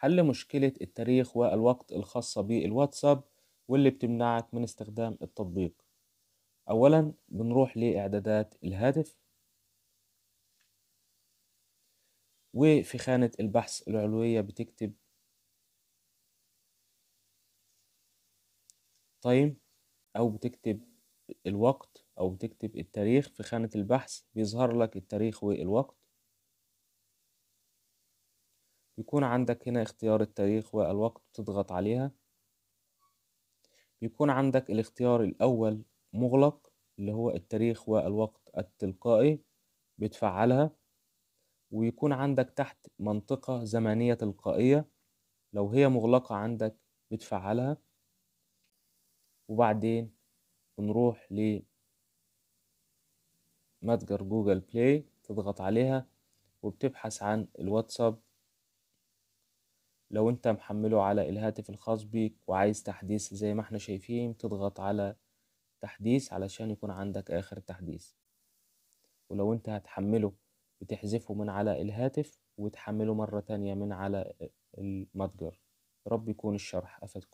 حل مشكلة التاريخ والوقت الخاصة بالواتساب واللي بتمنعك من استخدام التطبيق أولا بنروح لإعدادات الهاتف وفي خانة البحث العلوية بتكتب تايم أو بتكتب الوقت أو بتكتب التاريخ في خانة البحث بيظهر لك التاريخ والوقت بيكون عندك هنا اختيار التاريخ والوقت تضغط عليها بيكون عندك الاختيار الأول مغلق اللي هو التاريخ والوقت التلقائي بتفعلها ويكون عندك تحت منطقة زمنية تلقائية لو هي مغلقة عندك بتفعلها وبعدين بنروح لمتجر جوجل بلاي تضغط عليها وبتبحث عن الواتساب لو انت محمله على الهاتف الخاص بيك وعايز تحديث زي ما احنا شايفين تضغط على تحديث علشان يكون عندك اخر تحديث ولو انت هتحمله بتحذفه من على الهاتف وتحمله مرة تانية من على المتجر رب يكون الشرح أفدكم